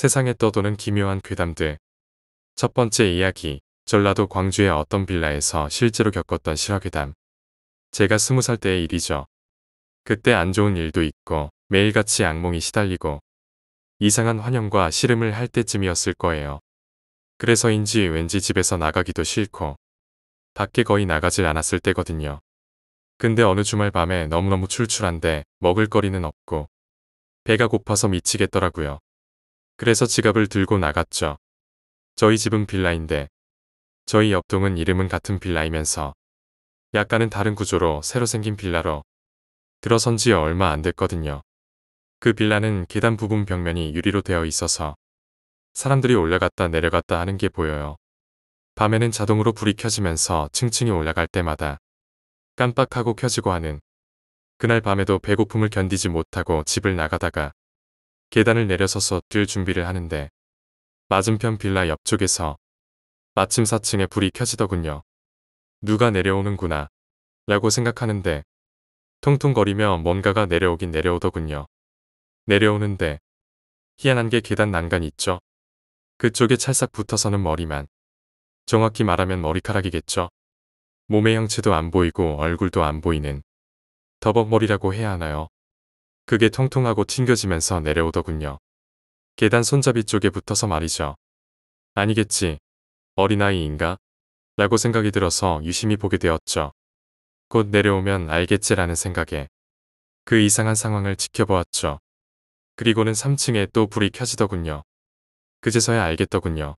세상에 떠도는 기묘한 괴담들. 첫 번째 이야기, 전라도 광주의 어떤 빌라에서 실제로 겪었던 실화괴담. 제가 스무 살 때의 일이죠. 그때 안 좋은 일도 있고 매일같이 악몽이 시달리고 이상한 환영과 씨름을 할 때쯤이었을 거예요. 그래서인지 왠지 집에서 나가기도 싫고 밖에 거의 나가질 않았을 때거든요. 근데 어느 주말 밤에 너무너무 출출한데 먹을 거리는 없고 배가 고파서 미치겠더라고요. 그래서 지갑을 들고 나갔죠. 저희 집은 빌라인데 저희 옆동은 이름은 같은 빌라이면서 약간은 다른 구조로 새로 생긴 빌라로 들어선 지 얼마 안 됐거든요. 그 빌라는 계단 부분 벽면이 유리로 되어 있어서 사람들이 올라갔다 내려갔다 하는 게 보여요. 밤에는 자동으로 불이 켜지면서 층층이 올라갈 때마다 깜빡하고 켜지고 하는 그날 밤에도 배고픔을 견디지 못하고 집을 나가다가 계단을 내려서서 뛸 준비를 하는데 맞은편 빌라 옆쪽에서 마침 4층에 불이 켜지더군요. 누가 내려오는구나 라고 생각하는데 통통거리며 뭔가가 내려오긴 내려오더군요. 내려오는데 희한한 게 계단 난간 있죠. 그쪽에 찰싹 붙어서는 머리만 정확히 말하면 머리카락이겠죠. 몸의 형체도 안 보이고 얼굴도 안 보이는 더벅머리라고 해야 하나요? 그게 통통하고 튕겨지면서 내려오더군요. 계단 손잡이 쪽에 붙어서 말이죠. 아니겠지. 어린아이인가? 라고 생각이 들어서 유심히 보게 되었죠. 곧 내려오면 알겠지라는 생각에 그 이상한 상황을 지켜보았죠. 그리고는 3층에 또 불이 켜지더군요. 그제서야 알겠더군요.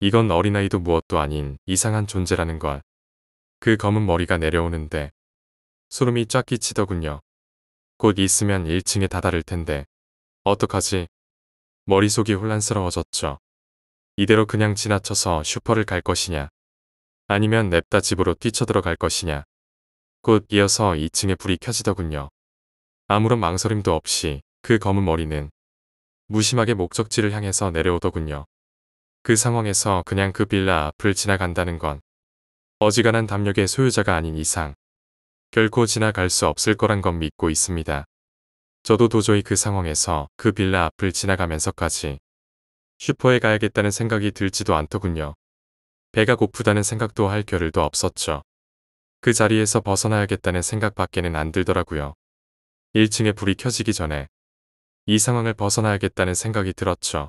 이건 어린아이도 무엇도 아닌 이상한 존재라는 걸. 그 검은 머리가 내려오는데 소름이 쫙 끼치더군요. 곧 있으면 1층에 다다를 텐데 어떡하지? 머릿속이 혼란스러워졌죠. 이대로 그냥 지나쳐서 슈퍼를 갈 것이냐 아니면 냅다 집으로 뛰쳐들어갈 것이냐 곧 이어서 2층에 불이 켜지더군요. 아무런 망설임도 없이 그 검은 머리는 무심하게 목적지를 향해서 내려오더군요. 그 상황에서 그냥 그 빌라 앞을 지나간다는 건 어지간한 담력의 소유자가 아닌 이상 결코 지나갈 수 없을 거란 건 믿고 있습니다. 저도 도저히 그 상황에서 그 빌라 앞을 지나가면서까지 슈퍼에 가야겠다는 생각이 들지도 않더군요. 배가 고프다는 생각도 할 겨를도 없었죠. 그 자리에서 벗어나야겠다는 생각밖에는 안 들더라고요. 1층에 불이 켜지기 전에 이 상황을 벗어나야겠다는 생각이 들었죠.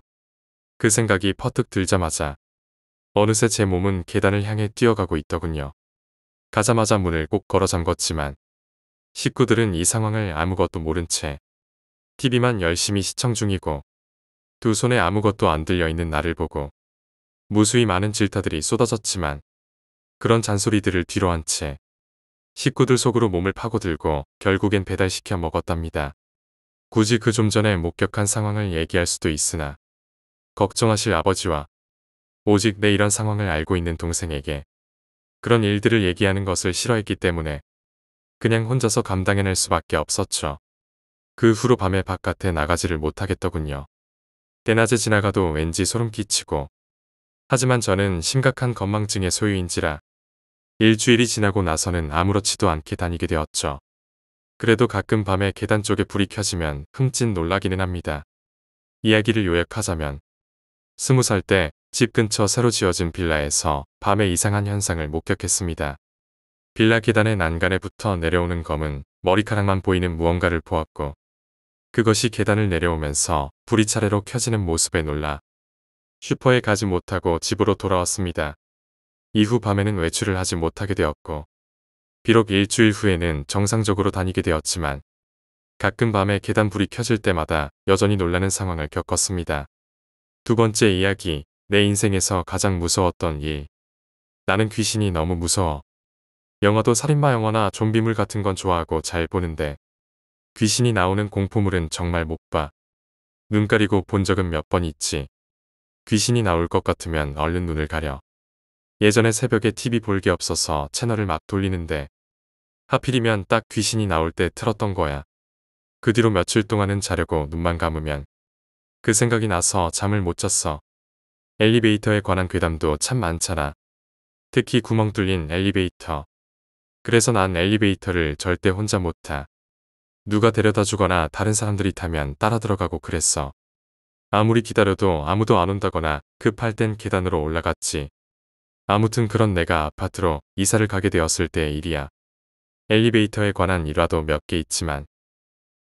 그 생각이 퍼뜩 들자마자 어느새 제 몸은 계단을 향해 뛰어가고 있더군요. 가자마자 문을 꼭 걸어 잠궜지만 식구들은 이 상황을 아무것도 모른 채 TV만 열심히 시청 중이고 두 손에 아무것도 안 들려 있는 나를 보고 무수히 많은 질타들이 쏟아졌지만 그런 잔소리들을 뒤로 한채 식구들 속으로 몸을 파고들고 결국엔 배달시켜 먹었답니다. 굳이 그 좀 전에 목격한 상황을 얘기할 수도 있으나 걱정하실 아버지와 오직 내 이런 상황을 알고 있는 동생에게 그런 일들을 얘기하는 것을 싫어했기 때문에 그냥 혼자서 감당해낼 수밖에 없었죠. 그 후로 밤에 바깥에 나가지를 못하겠더군요. 대낮에 지나가도 왠지 소름 끼치고 하지만 저는 심각한 건망증의 소유인지라 일주일이 지나고 나서는 아무렇지도 않게 다니게 되었죠. 그래도 가끔 밤에 계단 쪽에 불이 켜지면 흠칫 놀라기는 합니다. 이야기를 요약하자면 스무 살때 집 근처 새로 지어진 빌라에서 밤에 이상한 현상을 목격했습니다. 빌라 계단의 난간에 붙어 내려오는 검은 머리카락만 보이는 무언가를 보았고 그것이 계단을 내려오면서 불이 차례로 켜지는 모습에 놀라 슈퍼에 가지 못하고 집으로 돌아왔습니다. 이후 밤에는 외출을 하지 못하게 되었고 비록 일주일 후에는 정상적으로 다니게 되었지만 가끔 밤에 계단 불이 켜질 때마다 여전히 놀라는 상황을 겪었습니다. 두 번째 이야기 내 인생에서 가장 무서웠던 일. 나는 귀신이 너무 무서워. 영화도 살인마 영화나 좀비물 같은 건 좋아하고 잘 보는데 귀신이 나오는 공포물은 정말 못 봐. 눈 가리고 본 적은 몇 번 있지. 귀신이 나올 것 같으면 얼른 눈을 가려. 예전에 새벽에 TV 볼 게 없어서 채널을 막 돌리는데 하필이면 딱 귀신이 나올 때 틀었던 거야. 그 뒤로 며칠 동안은 자려고 눈만 감으면 그 생각이 나서 잠을 못 잤어. 엘리베이터에 관한 괴담도 참 많잖아. 특히 구멍 뚫린 엘리베이터. 그래서 난 엘리베이터를 절대 혼자 못 타. 누가 데려다 주거나 다른 사람들이 타면 따라 들어가고 그랬어. 아무리 기다려도 아무도 안 온다거나 급할 땐 계단으로 올라갔지. 아무튼 그런 내가 아파트로 이사를 가게 되었을 때의 일이야. 엘리베이터에 관한 일화도 몇 개 있지만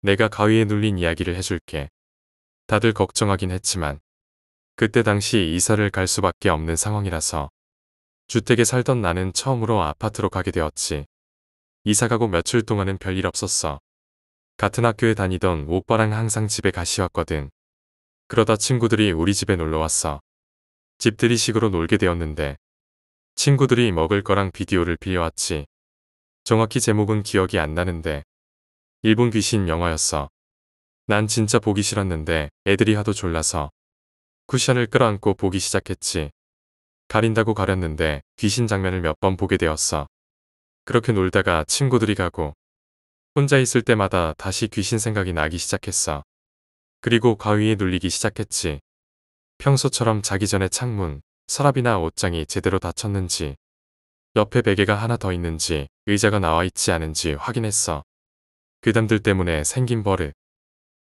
내가 가위에 눌린 이야기를 해줄게. 다들 걱정하긴 했지만 그때 당시 이사를 갈 수밖에 없는 상황이라서 주택에 살던 나는 처음으로 아파트로 가게 되었지. 이사 가고 며칠 동안은 별일 없었어. 같은 학교에 다니던 오빠랑 항상 집에 가시 왔거든. 그러다 친구들이 우리 집에 놀러 왔어. 집들이 식으로 놀게 되었는데 친구들이 먹을 거랑 비디오를 빌려왔지. 정확히 제목은 기억이 안 나는데 일본 귀신 영화였어. 난 진짜 보기 싫었는데 애들이 하도 졸라서 쿠션을 끌어안고 보기 시작했지. 가린다고 가렸는데 귀신 장면을 몇 번 보게 되었어. 그렇게 놀다가 친구들이 가고 혼자 있을 때마다 다시 귀신 생각이 나기 시작했어. 그리고 가위에 눌리기 시작했지. 평소처럼 자기 전에 창문, 서랍이나 옷장이 제대로 닫혔는지 옆에 베개가 하나 더 있는지 의자가 나와 있지 않은지 확인했어. 괴담들 때문에 생긴 버릇.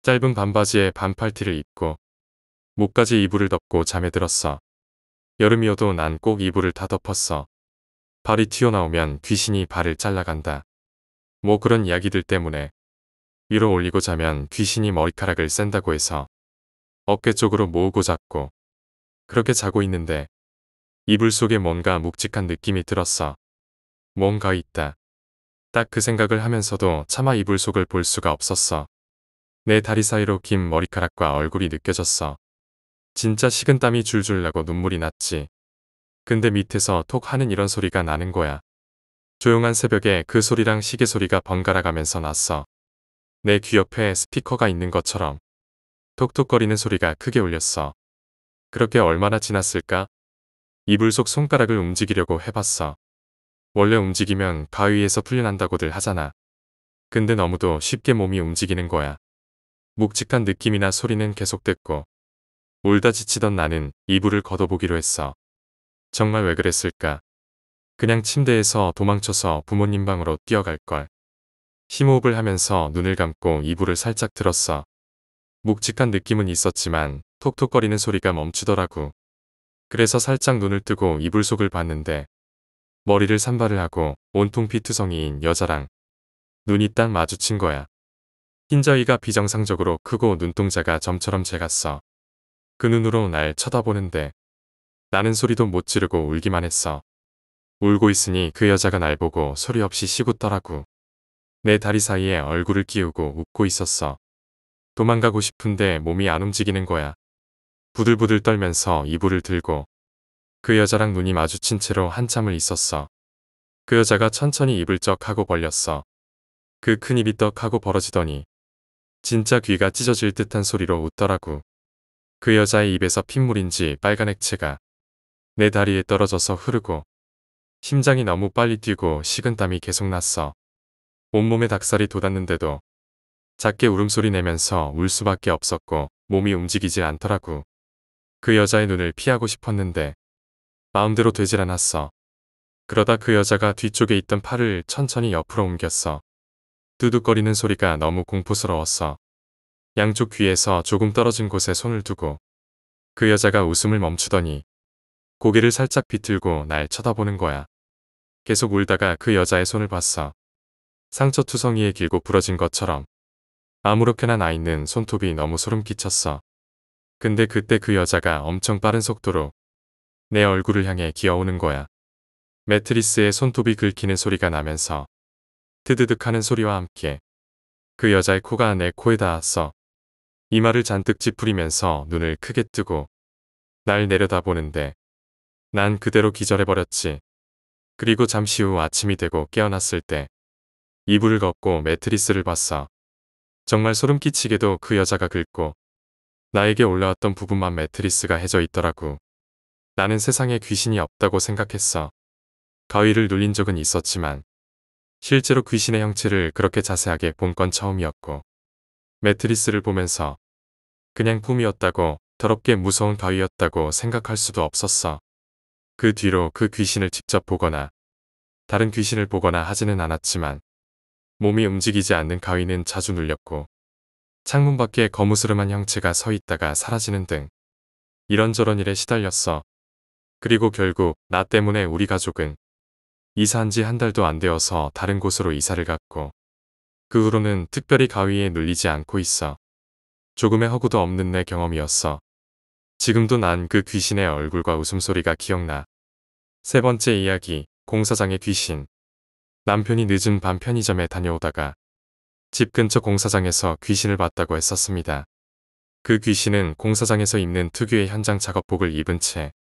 짧은 반바지에 반팔티를 입고 목까지 이불을 덮고 잠에 들었어. 여름이어도 난 꼭 이불을 다 덮었어. 발이 튀어나오면 귀신이 발을 잘라간다. 뭐 그런 이야기들 때문에 위로 올리고 자면 귀신이 머리카락을 센다고 해서 어깨 쪽으로 모으고 잡고 그렇게 자고 있는데 이불 속에 뭔가 묵직한 느낌이 들었어. 뭔가 있다. 딱 그 생각을 하면서도 차마 이불 속을 볼 수가 없었어. 내 다리 사이로 긴 머리카락과 얼굴이 느껴졌어. 진짜 식은땀이 줄줄 나고 눈물이 났지. 근데 밑에서 톡 하는 이런 소리가 나는 거야. 조용한 새벽에 그 소리랑 시계 소리가 번갈아 가면서 났어. 내 귀 옆에 스피커가 있는 것처럼 톡톡거리는 소리가 크게 울렸어. 그렇게 얼마나 지났을까? 이불 속 손가락을 움직이려고 해봤어. 원래 움직이면 가위에서 풀려난다고들 하잖아. 근데 너무도 쉽게 몸이 움직이는 거야. 묵직한 느낌이나 소리는 계속됐고 울다 지치던 나는 이불을 걷어보기로 했어. 정말 왜 그랬을까? 그냥 침대에서 도망쳐서 부모님 방으로 뛰어갈 걸. 심호흡을 하면서 눈을 감고 이불을 살짝 들었어. 묵직한 느낌은 있었지만 톡톡거리는 소리가 멈추더라고. 그래서 살짝 눈을 뜨고 이불 속을 봤는데 머리를 산발을 하고 온통 피투성이인 여자랑 눈이 딱 마주친 거야. 흰저희가 비정상적으로 크고 눈동자가 점처럼 작갔어 그 눈으로 날 쳐다보는데 나는 소리도 못 지르고 울기만 했어. 울고 있으니 그 여자가 날 보고 소리 없이 시웃더라고. 내 다리 사이에 얼굴을 끼우고 웃고 있었어. 도망가고 싶은데 몸이 안 움직이는 거야. 부들부들 떨면서 이불을 들고 그 여자랑 눈이 마주친 채로 한참을 있었어. 그 여자가 천천히 입을 쩍 하고 벌렸어. 그 큰 입이 떡 하고 벌어지더니 진짜 귀가 찢어질 듯한 소리로 웃더라고. 그 여자의 입에서 핏물인지 빨간 액체가 내 다리에 떨어져서 흐르고 심장이 너무 빨리 뛰고 식은땀이 계속 났어. 온몸에 닭살이 돋았는데도 작게 울음소리 내면서 울 수밖에 없었고 몸이 움직이질 않더라고. 그 여자의 눈을 피하고 싶었는데 마음대로 되질 않았어. 그러다 그 여자가 뒤쪽에 있던 팔을 천천히 옆으로 옮겼어. 두둑거리는 소리가 너무 공포스러웠어. 양쪽 귀에서 조금 떨어진 곳에 손을 두고 그 여자가 웃음을 멈추더니 고개를 살짝 비틀고 날 쳐다보는 거야. 계속 울다가 그 여자의 손을 봤어. 상처투성이에 길고 부러진 것처럼 아무렇게나 나 있는 손톱이 너무 소름 끼쳤어. 근데 그때 그 여자가 엄청 빠른 속도로 내 얼굴을 향해 기어오는 거야. 매트리스에 손톱이 긁히는 소리가 나면서 트드득 하는 소리와 함께 그 여자의 코가 내 코에 닿았어. 이마를 잔뜩 찌푸리면서 눈을 크게 뜨고 날 내려다보는데 난 그대로 기절해버렸지. 그리고 잠시 후 아침이 되고 깨어났을 때 이불을 걷고 매트리스를 봤어. 정말 소름 끼치게도 그 여자가 긁고 나에게 올라왔던 부분만 매트리스가 해져 있더라고. 나는 세상에 귀신이 없다고 생각했어. 가위를 눌린 적은 있었지만 실제로 귀신의 형체를 그렇게 자세하게 본 건 처음이었고 매트리스를 보면서 그냥 품이었다고 더럽게 무서운 바위였다고 생각할 수도 없었어. 그 뒤로 그 귀신을 직접 보거나 다른 귀신을 보거나 하지는 않았지만 몸이 움직이지 않는 가위는 자주 눌렸고 창문 밖에 거무스름한 형체가 서 있다가 사라지는 등 이런저런 일에 시달렸어. 그리고 결국 나 때문에 우리 가족은 이사한 지 한 달도 안 되어서 다른 곳으로 이사를 갔고 그 후로는 특별히 가위에 눌리지 않고 있어. 조금의 허구도 없는 내 경험이었어. 지금도 난 그 귀신의 얼굴과 웃음소리가 기억나. 세 번째 이야기, 공사장의 귀신. 남편이 늦은 밤 편의점에 다녀오다가 집 근처 공사장에서 귀신을 봤다고 했었습니다. 그 귀신은 공사장에서 입는 특유의 현장 작업복을 입은 채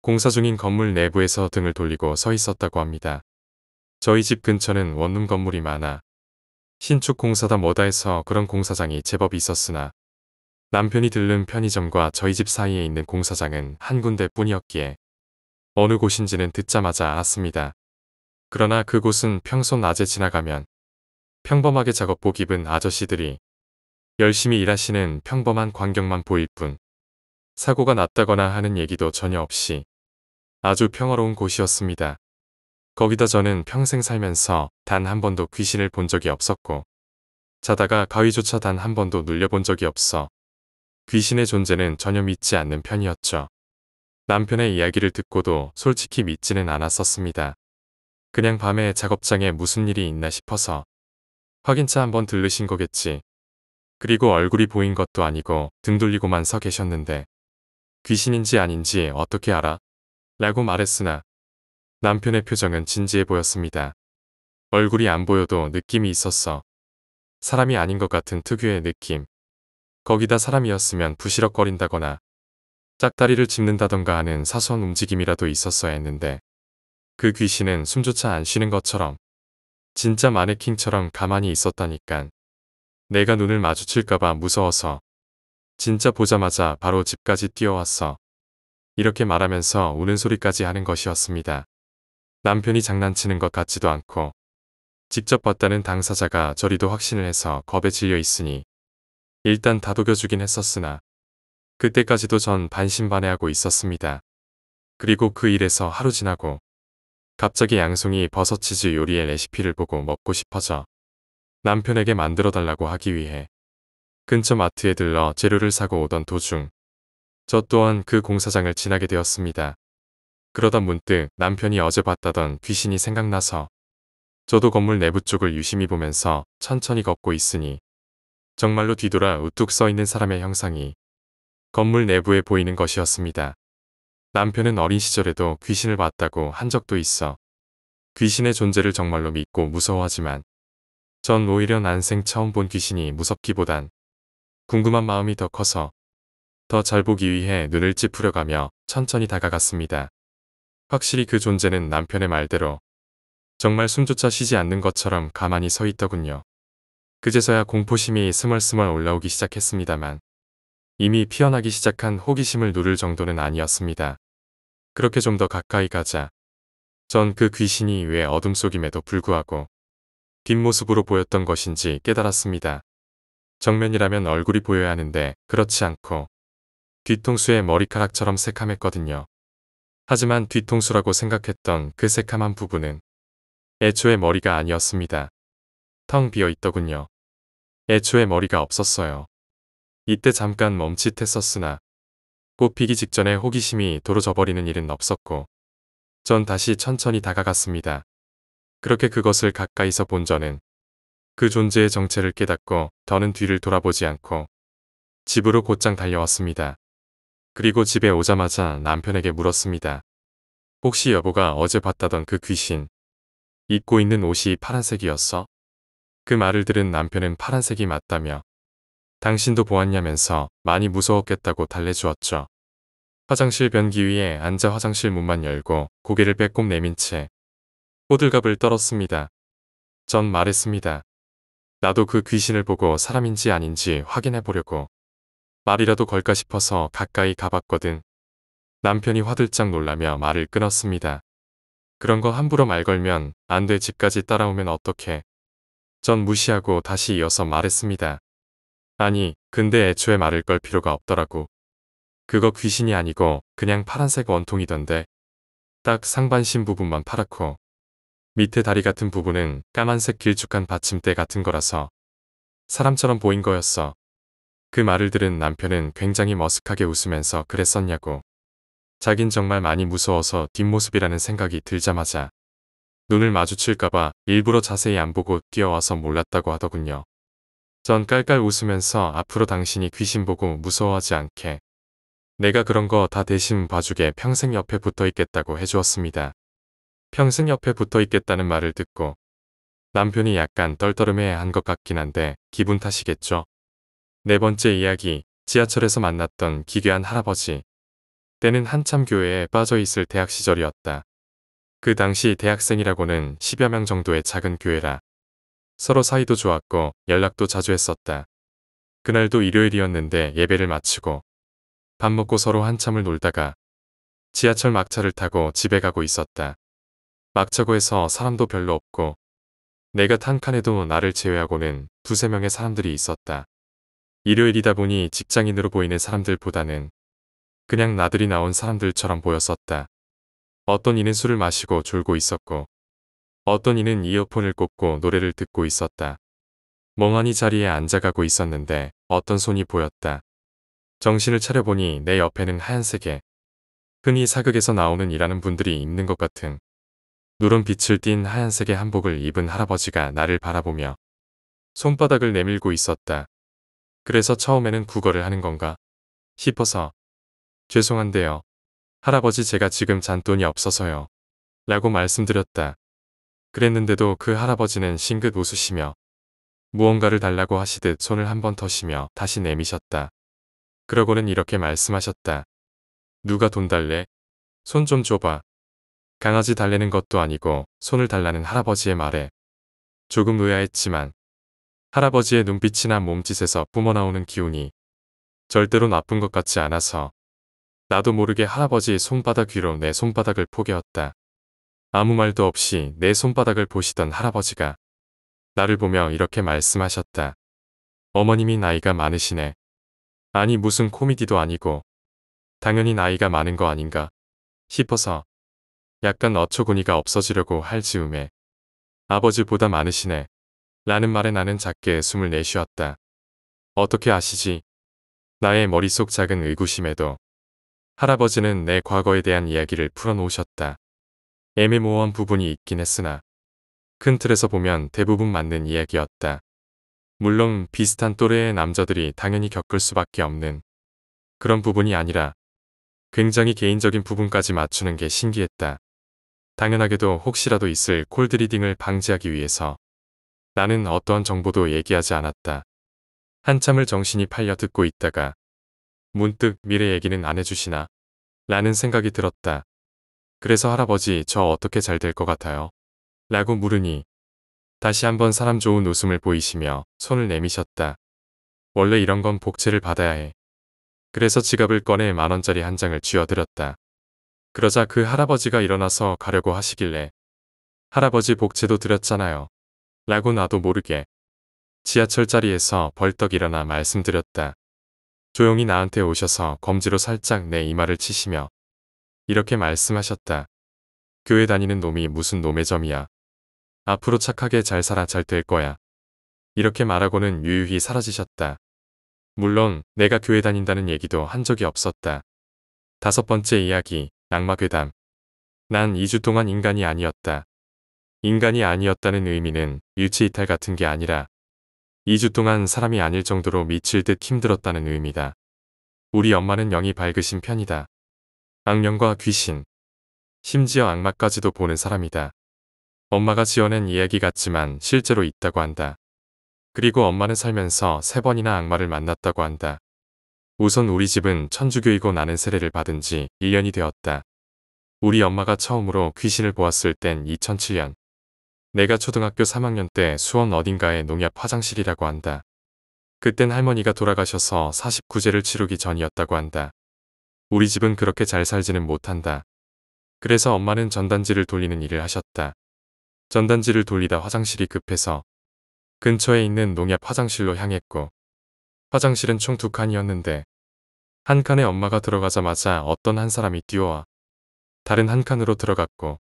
공사 중인 건물 내부에서 등을 돌리고 서 있었다고 합니다. 저희 집 근처는 원룸 건물이 많아 신축 공사다 뭐다 해서 그런 공사장이 제법 있었으나 남편이 들른 편의점과 저희 집 사이에 있는 공사장은 한 군데 뿐이었기에 어느 곳인지는 듣자마자 알았습니다. 그러나 그곳은 평소 낮에 지나가면 평범하게 작업복 입은 아저씨들이 열심히 일하시는 평범한 광경만 보일 뿐 사고가 났다거나 하는 얘기도 전혀 없이 아주 평화로운 곳이었습니다. 거기다 저는 평생 살면서 단 한 번도 귀신을 본 적이 없었고 자다가 가위조차 단 한 번도 눌려본 적이 없어 귀신의 존재는 전혀 믿지 않는 편이었죠. 남편의 이야기를 듣고도 솔직히 믿지는 않았었습니다. 그냥 밤에 작업장에 무슨 일이 있나 싶어서 확인차 한번 들르신 거겠지. 그리고 얼굴이 보인 것도 아니고 등 돌리고만 서 계셨는데 귀신인지 아닌지 어떻게 알아? 라고 말했으나 남편의 표정은 진지해 보였습니다. 얼굴이 안 보여도 느낌이 있었어. 사람이 아닌 것 같은 특유의 느낌. 거기다 사람이었으면 부시럭거린다거나 짝다리를 짚는다던가 하는 사소한 움직임이라도 있었어야 했는데 그 귀신은 숨조차 안 쉬는 것처럼 진짜 마네킹처럼 가만히 있었다니깐 내가 눈을 마주칠까봐 무서워서 진짜 보자마자 바로 집까지 뛰어왔어. 이렇게 말하면서 우는 소리까지 하는 것이었습니다. 남편이 장난치는 것 같지도 않고 직접 봤다는 당사자가 저리도 확신을 해서 겁에 질려 있으니 일단 다독여주긴 했었으나 그때까지도 전 반신반의하고 있었습니다. 그리고 그 일에서 하루 지나고 갑자기 양송이 버섯치즈 요리의 레시피를 보고 먹고 싶어져 남편에게 만들어 달라고 하기 위해 근처 마트에 들러 재료를 사고 오던 도중 저 또한 그 공사장을 지나게 되었습니다. 그러다 문득 남편이 어제 봤다던 귀신이 생각나서 저도 건물 내부 쪽을 유심히 보면서 천천히 걷고 있으니 정말로 뒤돌아 우뚝 서 있는 사람의 형상이 건물 내부에 보이는 것이었습니다. 남편은 어린 시절에도 귀신을 봤다고 한 적도 있어 귀신의 존재를 정말로 믿고 무서워하지만 전 오히려 난생 처음 본 귀신이 무섭기보단 궁금한 마음이 더 커서 더 잘 보기 위해 눈을 찌푸려가며 천천히 다가갔습니다. 확실히 그 존재는 남편의 말대로 정말 숨조차 쉬지 않는 것처럼 가만히 서 있더군요. 그제서야 공포심이 스멀스멀 올라오기 시작했습니다만 이미 피어나기 시작한 호기심을 누를 정도는 아니었습니다. 그렇게 좀 더 가까이 가자. 전 그 귀신이 왜 어둠 속임에도 불구하고 뒷모습으로 보였던 것인지 깨달았습니다. 정면이라면 얼굴이 보여야 하는데 그렇지 않고 뒤통수에 머리카락처럼 새카맸거든요. 하지만 뒤통수라고 생각했던 그 새카만 부분은 애초에 머리가 아니었습니다. 텅 비어 있더군요. 애초에 머리가 없었어요. 이때 잠깐 멈칫했었으나 꽃 피기 직전에 호기심이 도로 져버리는 일은 없었고 전 다시 천천히 다가갔습니다. 그렇게 그것을 가까이서 본 저는 그 존재의 정체를 깨닫고 더는 뒤를 돌아보지 않고 집으로 곧장 달려왔습니다. 그리고 집에 오자마자 남편에게 물었습니다. 혹시 여보가 어제 봤다던 그 귀신 입고 있는 옷이 파란색이었어? 그 말을 들은 남편은 파란색이 맞다며 당신도 보았냐면서 많이 무서웠겠다고 달래주었죠. 화장실 변기 위에 앉아 화장실 문만 열고 고개를 빼꼼 내민 채 호들갑을 떨었습니다. 전 말했습니다. 나도 그 귀신을 보고 사람인지 아닌지 확인해 보려고 말이라도 걸까 싶어서 가까이 가봤거든. 남편이 화들짝 놀라며 말을 끊었습니다. 그런 거 함부로 말 걸면 안 돼 집까지 따라오면 어떡해. 전 무시하고 다시 이어서 말했습니다. 아니, 근데 애초에 말을 걸 필요가 없더라고. 그거 귀신이 아니고 그냥 파란색 원통이던데. 딱 상반신 부분만 파랗고 밑에 다리 같은 부분은 까만색 길쭉한 받침대 같은 거라서 사람처럼 보인 거였어. 그 말을 들은 남편은 굉장히 머쓱하게 웃으면서 그랬었냐고. 자긴 정말 많이 무서워서 뒷모습이라는 생각이 들자마자 눈을 마주칠까봐 일부러 자세히 안 보고 뛰어와서 몰랐다고 하더군요. 전 깔깔 웃으면서 앞으로 당신이 귀신 보고 무서워하지 않게 내가 그런 거 다 대신 봐주게 평생 옆에 붙어 있겠다고 해주었습니다. 평생 옆에 붙어 있겠다는 말을 듣고 남편이 약간 떨떠름해한 것 같긴 한데 기분 탓이겠죠. 네 번째 이야기 지하철에서 만났던 기괴한 할아버지 때는 한참 교회에 빠져 있을 대학 시절이었다. 그 당시 대학생이라고는 10여 명 정도의 작은 교회라 서로 사이도 좋았고 연락도 자주 했었다. 그날도 일요일이었는데 예배를 마치고 밥 먹고 서로 한참을 놀다가 지하철 막차를 타고 집에 가고 있었다. 막차고에서 사람도 별로 없고 내가 탄 칸에도 나를 제외하고는 두세 명의 사람들이 있었다. 일요일이다 보니 직장인으로 보이는 사람들보다는 그냥 나들이 나온 사람들처럼 보였었다. 어떤 이는 술을 마시고 졸고 있었고 어떤 이는 이어폰을 꽂고 노래를 듣고 있었다. 멍하니 자리에 앉아가고 있었는데 어떤 손이 보였다. 정신을 차려보니 내 옆에는 하얀색의 흔히 사극에서 나오는 일하는 분들이 입는 것 같은 누런 빛을 띤 하얀색의 한복을 입은 할아버지가 나를 바라보며 손바닥을 내밀고 있었다. 그래서 처음에는 구걸을 하는 건가 싶어서 죄송한데요. 할아버지 제가 지금 잔돈이 없어서요. 라고 말씀드렸다. 그랬는데도 그 할아버지는 싱긋 웃으시며 무언가를 달라고 하시듯 손을 한번 터시며 다시 내미셨다. 그러고는 이렇게 말씀하셨다. 누가 돈 달래? 손 좀 줘봐. 강아지 달래는 것도 아니고 손을 달라는 할아버지의 말에 조금 의아했지만 할아버지의 눈빛이나 몸짓에서 뿜어나오는 기운이 절대로 나쁜 것 같지 않아서 나도 모르게 할아버지의 손바닥 위로 내 손바닥을 포개었다. 아무 말도 없이 내 손바닥을 보시던 할아버지가 나를 보며 이렇게 말씀하셨다. 어머님이 나이가 많으시네. 아니 무슨 코미디도 아니고 당연히 나이가 많은 거 아닌가 싶어서 약간 어처구니가 없어지려고 할 즈음에 아버지보다 많으시네 라는 말에 나는 작게 숨을 내쉬었다. 어떻게 아시지? 나의 머릿속 작은 의구심에도 할아버지는 내 과거에 대한 이야기를 풀어놓으셨다. 애매모호한 부분이 있긴 했으나 큰 틀에서 보면 대부분 맞는 이야기였다. 물론 비슷한 또래의 남자들이 당연히 겪을 수밖에 없는 그런 부분이 아니라 굉장히 개인적인 부분까지 맞추는 게 신기했다. 당연하게도 혹시라도 있을 콜드리딩을 방지하기 위해서 나는 어떠한 정보도 얘기하지 않았다. 한참을 정신이 팔려 듣고 있다가 문득 미래 얘기는 안 해주시나 라는 생각이 들었다. 그래서 할아버지 저 어떻게 잘 될 것 같아요? 라고 물으니 다시 한번 사람 좋은 웃음을 보이시며 손을 내미셨다. 원래 이런 건 복채를 받아야 해. 그래서 지갑을 꺼내 만원짜리 한 장을 쥐어들었다. 그러자 그 할아버지가 일어나서 가려고 하시길래 할아버지 복채도 드렸잖아요. 라고 나도 모르게 지하철 자리에서 벌떡 일어나 말씀드렸다. 조용히 나한테 오셔서 검지로 살짝 내 이마를 치시며 이렇게 말씀하셨다. 교회 다니는 놈이 무슨 놈의 점이야. 앞으로 착하게 잘 살아 잘 될 거야. 이렇게 말하고는 유유히 사라지셨다. 물론 내가 교회 다닌다는 얘기도 한 적이 없었다. 다섯 번째 이야기, 악마괴담. 난 2주 동안 인간이 아니었다. 인간이 아니었다는 의미는 유치이탈 같은 게 아니라 2주 동안 사람이 아닐 정도로 미칠 듯 힘들었다는 의미다. 우리 엄마는 영이 밝으신 편이다. 악령과 귀신, 심지어 악마까지도 보는 사람이다. 엄마가 지어낸 이야기 같지만 실제로 있다고 한다. 그리고 엄마는 살면서 세 번이나 악마를 만났다고 한다. 우선 우리 집은 천주교이고 나는 세례를 받은 지 1년이 되었다. 우리 엄마가 처음으로 귀신을 보았을 땐 2007년. 내가 초등학교 3학년 때 수원 어딘가의 농약 화장실이라고 한다. 그땐 할머니가 돌아가셔서 49제를 치르기 전이었다고 한다. 우리 집은 그렇게 잘 살지는 못한다. 그래서 엄마는 전단지를 돌리는 일을 하셨다. 전단지를 돌리다 화장실이 급해서 근처에 있는 농약 화장실로 향했고 화장실은 총 두 칸이었는데 한 칸에 엄마가 들어가자마자 어떤 한 사람이 뛰어와 다른 한 칸으로 들어갔고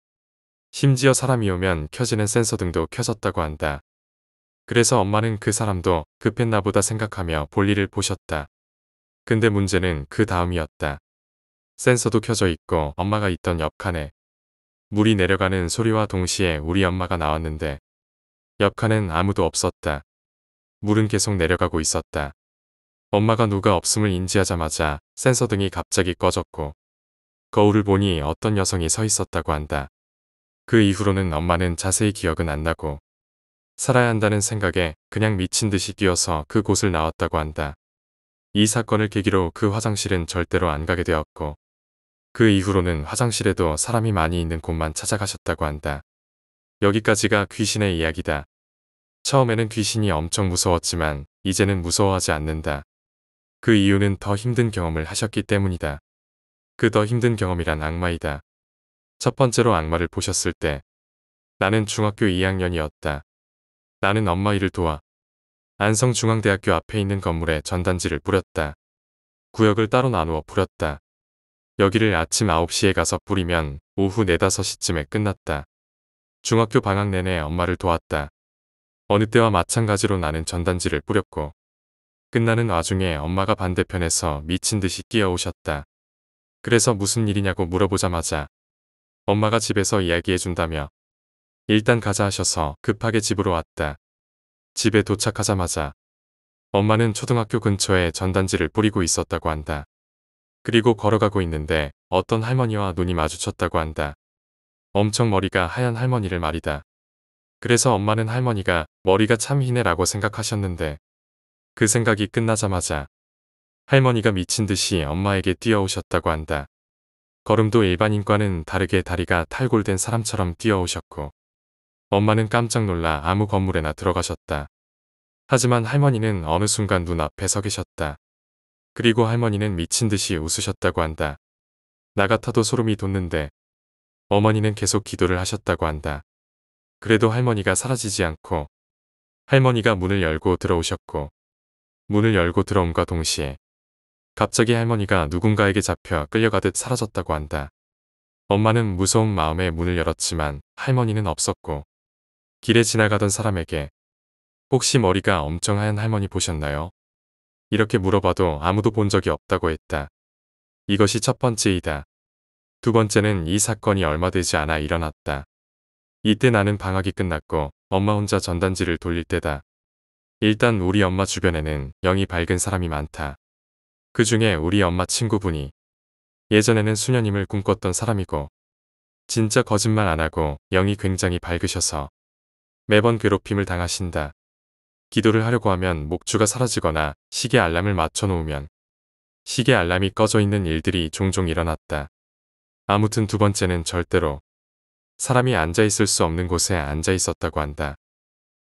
심지어 사람이 오면 켜지는 센서 등도 켜졌다고 한다. 그래서 엄마는 그 사람도 급했나 보다 생각하며 볼일을 보셨다. 근데 문제는 그 다음이었다. 센서도 켜져 있고 엄마가 있던 옆칸에 물이 내려가는 소리와 동시에 우리 엄마가 나왔는데 옆칸엔 아무도 없었다. 물은 계속 내려가고 있었다. 엄마가 누가 없음을 인지하자마자 센서 등이 갑자기 꺼졌고 거울을 보니 어떤 여성이 서 있었다고 한다. 그 이후로는 엄마는 자세히 기억은 안 나고 살아야 한다는 생각에 그냥 미친 듯이 뛰어서 그곳을 나왔다고 한다. 이 사건을 계기로 그 화장실은 절대로 안 가게 되었고 그 이후로는 화장실에도 사람이 많이 있는 곳만 찾아가셨다고 한다. 여기까지가 귀신의 이야기다. 처음에는 귀신이 엄청 무서웠지만 이제는 무서워하지 않는다. 그 이유는 더 힘든 경험을 하셨기 때문이다. 그 더 힘든 경험이란 악마이다. 첫 번째로 악마를 보셨을 때 나는 중학교 2학년이었다. 나는 엄마 일을 도와 안성중앙대학교 앞에 있는 건물에 전단지를 뿌렸다. 구역을 따로 나누어 뿌렸다. 여기를 아침 9시에 가서 뿌리면 오후 4, 5시쯤에 끝났다. 중학교 방학 내내 엄마를 도왔다. 어느 때와 마찬가지로 나는 전단지를 뿌렸고 끝나는 와중에 엄마가 반대편에서 미친 듯이 끼어오셨다 그래서 무슨 일이냐고 물어보자마자 엄마가 집에서 이야기해준다며 일단 가자 하셔서 급하게 집으로 왔다. 집에 도착하자마자 엄마는 초등학교 근처에 전단지를 뿌리고 있었다고 한다. 그리고 걸어가고 있는데 어떤 할머니와 눈이 마주쳤다고 한다. 엄청 머리가 하얀 할머니를 말이다. 그래서 엄마는 할머니가 머리가 참 희네라고 생각하셨는데 그 생각이 끝나자마자 할머니가 미친 듯이 엄마에게 뛰어오셨다고 한다. 걸음도 일반인과는 다르게 다리가 탈골된 사람처럼 뛰어오셨고 엄마는 깜짝 놀라 아무 건물에나 들어가셨다. 하지만 할머니는 어느 순간 눈앞에 서 계셨다. 그리고 할머니는 미친 듯이 웃으셨다고 한다. 나 같아도 소름이 돋는데 어머니는 계속 기도를 하셨다고 한다. 그래도 할머니가 사라지지 않고 할머니가 문을 열고 들어오셨고 문을 열고 들어옴과 동시에 갑자기 할머니가 누군가에게 잡혀 끌려가듯 사라졌다고 한다. 엄마는 무서운 마음에 문을 열었지만 할머니는 없었고 길에 지나가던 사람에게 혹시 머리가 엄청 하얀 할머니 보셨나요? 이렇게 물어봐도 아무도 본 적이 없다고 했다. 이것이 첫 번째이다. 두 번째는 이 사건이 얼마 되지 않아 일어났다. 이때 나는 방학이 끝났고 엄마 혼자 전단지를 돌릴 때다. 일단 우리 엄마 주변에는 영이 밝은 사람이 많다. 그 중에 우리 엄마 친구분이 예전에는 수녀님을 꿈꿨던 사람이고 진짜 거짓말 안 하고 영이 굉장히 밝으셔서 매번 괴롭힘을 당하신다. 기도를 하려고 하면 목주가 사라지거나 시계 알람을 맞춰놓으면 시계 알람이 꺼져 있는 일들이 종종 일어났다. 아무튼 두 번째는 절대로 사람이 앉아있을 수 없는 곳에 앉아있었다고 한다.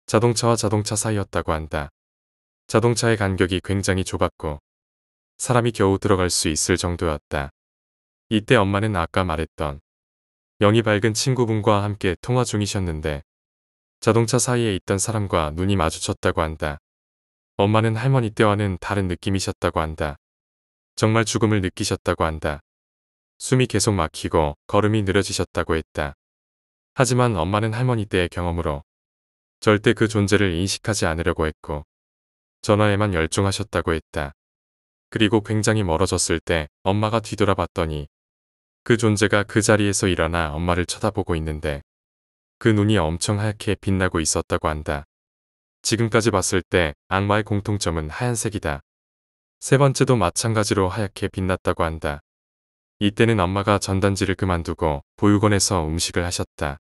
자동차와 자동차 사이였다고 한다. 자동차의 간격이 굉장히 좁았고 사람이 겨우 들어갈 수 있을 정도였다. 이때 엄마는 아까 말했던 영이 밝은 친구분과 함께 통화 중이셨는데 자동차 사이에 있던 사람과 눈이 마주쳤다고 한다. 엄마는 할머니 때와는 다른 느낌이셨다고 한다. 정말 죽음을 느끼셨다고 한다. 숨이 계속 막히고 걸음이 느려지셨다고 했다. 하지만 엄마는 할머니 때의 경험으로 절대 그 존재를 인식하지 않으려고 했고 전화에만 열중하셨다고 했다. 그리고 굉장히 멀어졌을 때 엄마가 뒤돌아봤더니 그 존재가 그 자리에서 일어나 엄마를 쳐다보고 있는데 그 눈이 엄청 하얗게 빛나고 있었다고 한다. 지금까지 봤을 때 악마의 공통점은 하얀색이다. 세 번째도 마찬가지로 하얗게 빛났다고 한다. 이때는 엄마가 전단지를 그만두고 보육원에서 음식을 하셨다.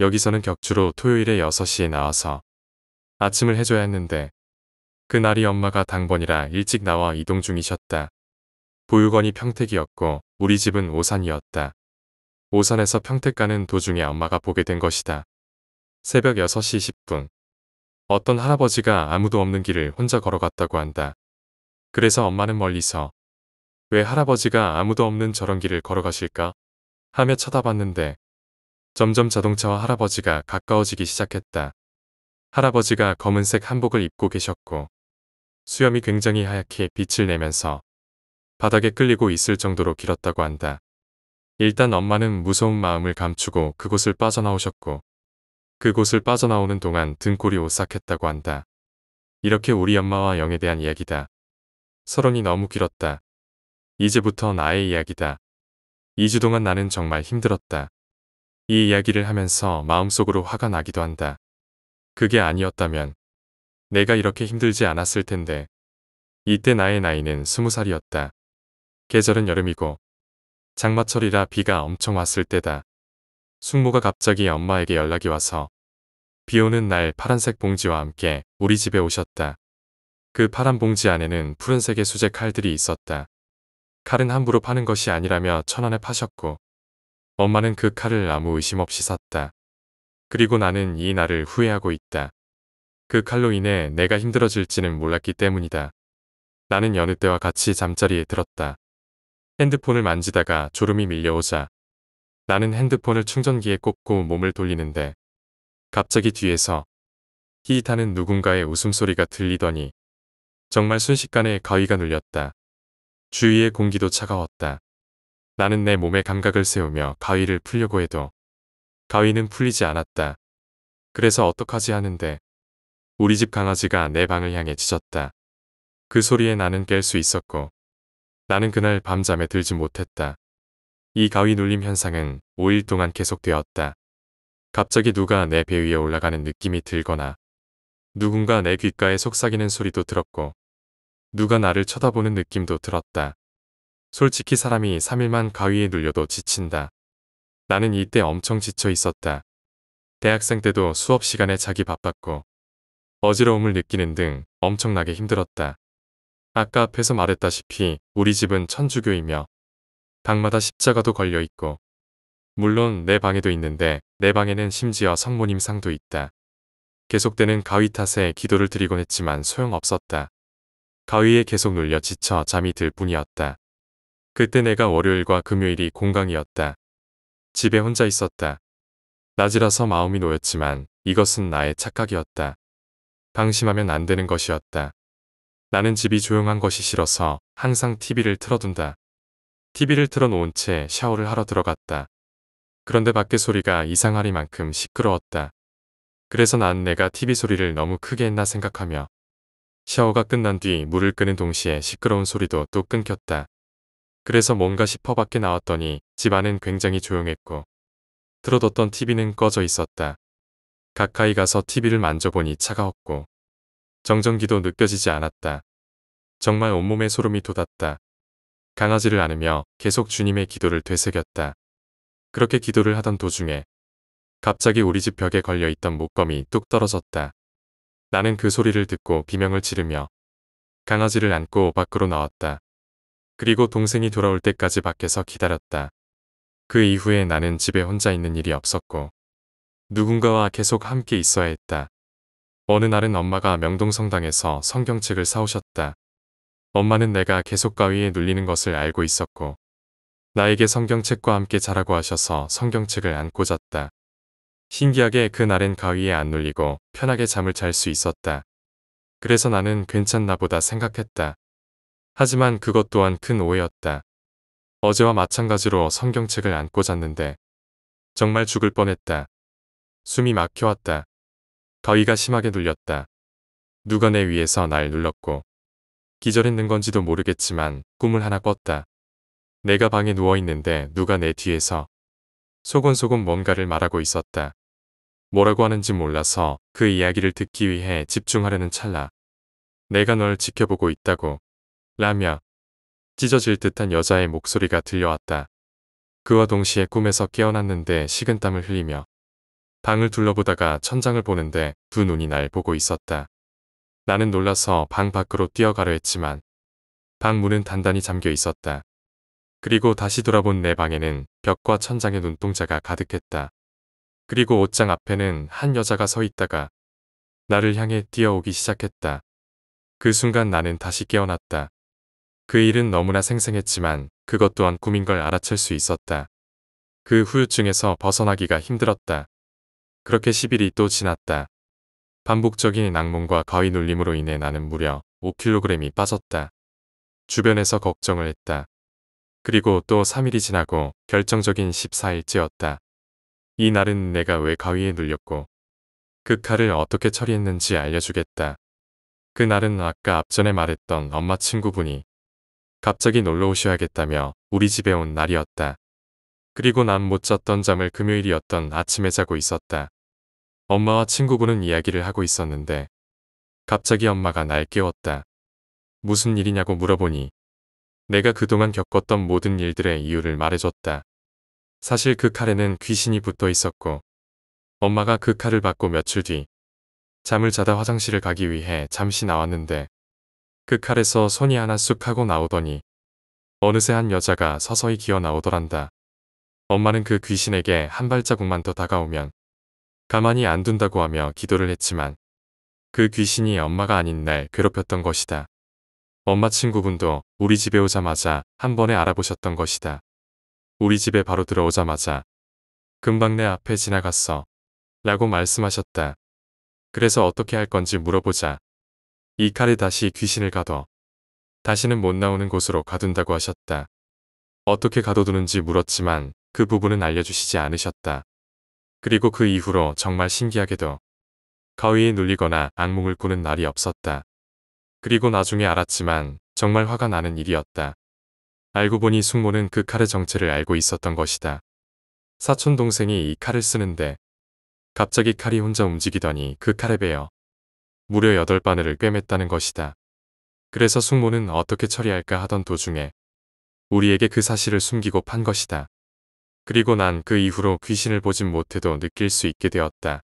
여기서는 격주로 토요일에 6시에 나와서 아침을 해줘야 했는데 그날이 엄마가 당번이라 일찍 나와 이동 중이셨다. 보육원이 평택이었고 우리 집은 오산이었다. 오산에서 평택 가는 도중에 엄마가 보게 된 것이다. 새벽 6시 10분. 어떤 할아버지가 아무도 없는 길을 혼자 걸어갔다고 한다. 그래서 엄마는 멀리서 왜 할아버지가 아무도 없는 저런 길을 걸어가실까? 하며 쳐다봤는데 점점 자동차와 할아버지가 가까워지기 시작했다. 할아버지가 검은색 한복을 입고 계셨고 수염이 굉장히 하얗게 빛을 내면서 바닥에 끌리고 있을 정도로 길었다고 한다. 일단 엄마는 무서운 마음을 감추고 그곳을 빠져나오셨고 그곳을 빠져나오는 동안 등골이 오싹했다고 한다. 이렇게 우리 엄마와 영에 대한 이야기다. 서론이 너무 길었다. 이제부터 나의 이야기다. 2주 동안 나는 정말 힘들었다. 이 이야기를 하면서 마음속으로 화가 나기도 한다. 그게 아니었다면 내가 이렇게 힘들지 않았을 텐데. 이때 나의 나이는 스무 살이었다. 계절은 여름이고 장마철이라 비가 엄청 왔을 때다. 숙모가 갑자기 엄마에게 연락이 와서 비 오는 날 파란색 봉지와 함께 우리 집에 오셨다. 그 파란 봉지 안에는 푸른색의 수제 칼들이 있었다. 칼은 함부로 파는 것이 아니라며 천원에 파셨고 엄마는 그 칼을 아무 의심 없이 샀다. 그리고 나는 이 날을 후회하고 있다. 그 칼로 인해 내가 힘들어질지는 몰랐기 때문이다. 나는 여느 때와 같이 잠자리에 들었다. 핸드폰을 만지다가 졸음이 밀려오자 나는 핸드폰을 충전기에 꽂고 몸을 돌리는데 갑자기 뒤에서 히히타는 누군가의 웃음소리가 들리더니 정말 순식간에 가위가 눌렸다. 주위의 공기도 차가웠다. 나는 내 몸의 감각을 세우며 가위를 풀려고 해도 가위는 풀리지 않았다. 그래서 어떡하지 하는데 우리 집 강아지가 내 방을 향해 짖었다. 그 소리에 나는 깰 수 있었고 나는 그날 밤잠에 들지 못했다. 이 가위 눌림 현상은 5일 동안 계속되었다. 갑자기 누가 내 배 위에 올라가는 느낌이 들거나 누군가 내 귓가에 속삭이는 소리도 들었고 누가 나를 쳐다보는 느낌도 들었다. 솔직히 사람이 3일만 가위에 눌려도 지친다. 나는 이때 엄청 지쳐 있었다. 대학생 때도 수업 시간에 자기 바빴고 어지러움을 느끼는 등 엄청나게 힘들었다. 아까 앞에서 말했다시피 우리 집은 천주교이며 방마다 십자가도 걸려있고 물론 내 방에도 있는데 내 방에는 심지어 성모님 상도 있다. 계속되는 가위 탓에 기도를 드리곤 했지만 소용없었다. 가위에 계속 눌려 지쳐 잠이 들 뿐이었다. 그때 내가 월요일과 금요일이 공강이었다. 집에 혼자 있었다. 낮이라서 마음이 놓였지만 이것은 나의 착각이었다. 방심하면 안 되는 것이었다. 나는 집이 조용한 것이 싫어서 항상 TV를 틀어둔다. TV를 틀어놓은 채 샤워를 하러 들어갔다. 그런데 밖에 소리가 이상하리만큼 시끄러웠다. 그래서 난 내가 TV 소리를 너무 크게 했나 생각하며 샤워가 끝난 뒤 물을 끄는 동시에 시끄러운 소리도 또 끊겼다. 그래서 뭔가 싶어 밖에 나왔더니 집안은 굉장히 조용했고 틀어뒀던 TV는 꺼져 있었다. 가까이 가서 TV를 만져보니 차가웠고 정전기도 느껴지지 않았다. 정말 온몸에 소름이 돋았다. 강아지를 안으며 계속 주님의 기도를 되새겼다. 그렇게 기도를 하던 도중에 갑자기 우리 집 벽에 걸려있던 목검이 뚝 떨어졌다. 나는 그 소리를 듣고 비명을 지르며 강아지를 안고 밖으로 나왔다. 그리고 동생이 돌아올 때까지 밖에서 기다렸다. 그 이후에 나는 집에 혼자 있는 일이 없었고 누군가와 계속 함께 있어야 했다. 어느 날은 엄마가 명동성당에서 성경책을 사오셨다. 엄마는 내가 계속 가위에 눌리는 것을 알고 있었고 나에게 성경책과 함께 자라고 하셔서 성경책을 안고 잤다. 신기하게 그 날엔 가위에 안 눌리고 편하게 잠을 잘 수 있었다. 그래서 나는 괜찮나 보다 생각했다. 하지만 그것 또한 큰 오해였다. 어제와 마찬가지로 성경책을 안고 잤는데 정말 죽을 뻔했다. 숨이 막혀왔다. 더위가 심하게 눌렸다. 누가 내 위에서 날 눌렀고 기절했는 건지도 모르겠지만 꿈을 하나 꿨다. 내가 방에 누워있는데 누가 내 뒤에서 소곤소곤 뭔가를 말하고 있었다. 뭐라고 하는지 몰라서 그 이야기를 듣기 위해 집중하려는 찰나. 내가 널 지켜보고 있다고. 라며 찢어질 듯한 여자의 목소리가 들려왔다. 그와 동시에 꿈에서 깨어났는데 식은땀을 흘리며 방을 둘러보다가 천장을 보는데 두 눈이 날 보고 있었다. 나는 놀라서 방 밖으로 뛰어가려 했지만 방 문은 단단히 잠겨 있었다. 그리고 다시 돌아본 내 방에는 벽과 천장의 눈동자가 가득했다. 그리고 옷장 앞에는 한 여자가 서 있다가 나를 향해 뛰어오기 시작했다. 그 순간 나는 다시 깨어났다. 그 일은 너무나 생생했지만 그것 또한 꿈인 걸 알아챌 수 있었다. 그 후유증에서 벗어나기가 힘들었다. 그렇게 10일이 또 지났다. 반복적인 악몽과 거위 놀림으로 인해 나는 무려 5kg이 빠졌다. 주변에서 걱정을 했다. 그리고 또 3일이 지나고 결정적인 14일째였다. 이 날은 내가 왜 가위에 눌렸고 그 칼을 어떻게 처리했는지 알려주겠다. 그 날은 아까 앞전에 말했던 엄마 친구분이 갑자기 놀러 오셔야겠다며 우리 집에 온 날이었다. 그리고 난 못 잤던 잠을 금요일이었던 아침에 자고 있었다. 엄마와 친구분은 이야기를 하고 있었는데 갑자기 엄마가 날 깨웠다. 무슨 일이냐고 물어보니 내가 그동안 겪었던 모든 일들의 이유를 말해줬다. 사실 그 칼에는 귀신이 붙어 있었고 엄마가 그 칼을 받고 며칠 뒤 잠을 자다 화장실을 가기 위해 잠시 나왔는데 그 칼에서 손이 하나 쑥 하고 나오더니 어느새 한 여자가 서서히 기어 나오더란다. 엄마는 그 귀신에게 한 발자국만 더 다가오면 가만히 안 둔다고 하며 기도를 했지만 그 귀신이 엄마가 아닌 날 괴롭혔던 것이다. 엄마 친구분도 우리 집에 오자마자 한 번에 알아보셨던 것이다. 우리 집에 바로 들어오자마자 금방 내 앞에 지나갔어. 라고 말씀하셨다. 그래서 어떻게 할 건지 물어보자. 이 칼에 다시 귀신을 가둬. 다시는 못 나오는 곳으로 가둔다고 하셨다. 어떻게 가둬두는지 물었지만 그 부분은 알려주시지 않으셨다. 그리고 그 이후로 정말 신기하게도 가위에 눌리거나 악몽을 꾸는 날이 없었다. 그리고 나중에 알았지만 정말 화가 나는 일이었다. 알고 보니 숙모는 그 칼의 정체를 알고 있었던 것이다. 사촌 동생이 이 칼을 쓰는데 갑자기 칼이 혼자 움직이더니 그 칼에 베어 무려 여덟 바늘을 꿰맸다는 것이다. 그래서 숙모는 어떻게 처리할까 하던 도중에 우리에게 그 사실을 숨기고 판 것이다. 그리고 난 그 이후로 귀신을 보진 못해도 느낄 수 있게 되었다.